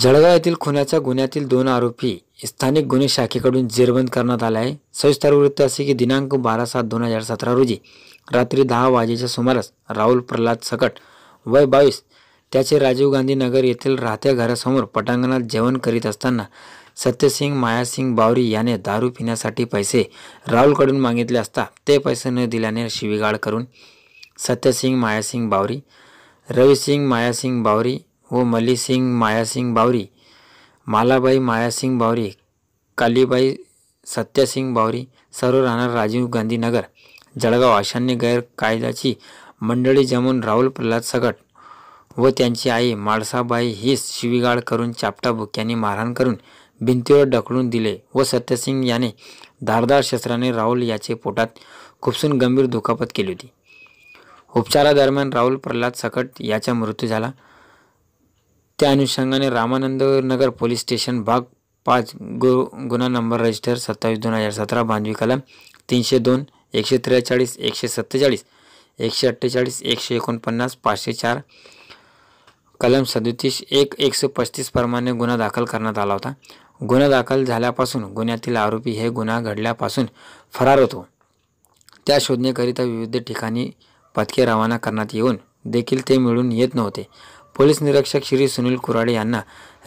जळगाव येथील खुनाच्या गुन्ह्यातील दोन आरोपी स्थानिक गुन्हे शाखेकडून जेरबंद करण्यात आला आहे सविस्तर वृत्त असे की दिनांक बारा सात दोन हजार सतरा रोजी रात्री दहा वाजेच्या सुमारास राहुल प्रल्हाद सकट वय बावीस त्याचे राजीव गांधी नगर येथील राहत्या घरासमोर पटांगणात जेवण करीत असताना सत्यसिंग मायासिंग बावरी याने दारू पिण्यासाठी पैसे राहुलकडून मागितले असता ते पैसे न दिल्याने शिवीगाळ करून सत्यसिंग मायासिंग बावरी रविसिंग मायासिंग बावरी व हो, मलिसिंग मायासिंग बावरी मालाबाई मायासिंग बावरी कालीबाई सत्यसिंग बावरी सर्व राहणार राजीव गांधीनगर जळगाव अशांनी गैरकायदाची मंडळी जमून राहुल प्रल्हाद सगट व त्यांची आई माळसाबाई हीच शिवीगाळ करून चापटा बुक्याने मारहाण करून भिंतीवर ढकलून दिले व सत्यसिंग याने धारदार शस्त्राने राहुल याचे पोटात खुपसून गंभीर दुखापत केली होती उपचारादरम्यान राहुल प्रल्हाद सकट याचा मृत्यू झाला त्या अनुषंगाने रामानंद नगर पोलीस स्टेशन भाग पाच गु गुन्हा नंबर रजिस्टर सत्तावीस दोन हजार सतरा बांधवी कलम तीनशे दोन एकशे त्रेचाळीस एकशे सत्तेचाळीस एकशे अठ्ठेचाळीस एकशे एकोणपन्नास पाचशे चार कलम सदोतीस एक एकशे पस्तीस प्रमाणे गुन्हा दाखल करण्यात आला होता गुन्हा दाखल झाल्यापासून गुन्ह्यातील आरोपी हे गुन्हा घडल्यापासून फरार होतो त्या शोधण्याकरिता विविध ठिकाणी पथके रवाना करण्यात येऊन देखील ते मिळून येत नव्हते पोलीस निरीक्षक श्री सुनील कुराडे यांना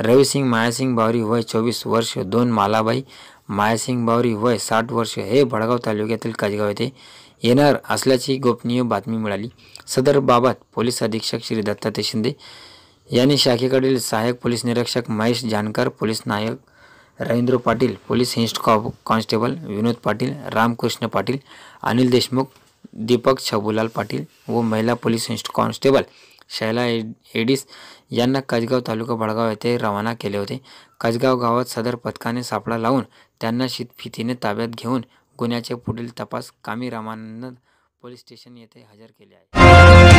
रविसिंग मायासिंग बावरी वय चोवीस वर्ष दोन मालाबाई मायासिंग बावरी वय साठ वर्ष हे भडगाव तालुक्यातील काजगाव येथे येणार असल्याची गोपनीय बातमी मिळाली सदर बाबत पोलीस अधीक्षक श्री दत्तात्रय शिंदे यांनी शाखेकडील सहाय्यक पोलीस निरीक्षक महेश जानकर पोलीस नायक Ravindra Patil police head constable Vinod Patil Ramkrishna Patil Anil Deshmukh Deepak Chhabulal Patil व महिला पोलीस हिस्ट कॉन्स्टेबल शैला एडिस यांना कजगाव तालुका बडगाव येथे रवाना केले होते कजगाव गावात सदर पथकाने सापळा लावून त्यांना शीतफितीने ताब्यात घेऊन गुन्ह्याचे पुढील तपास कामी रामानंद पोलीस स्टेशन येथे हजर केले आहे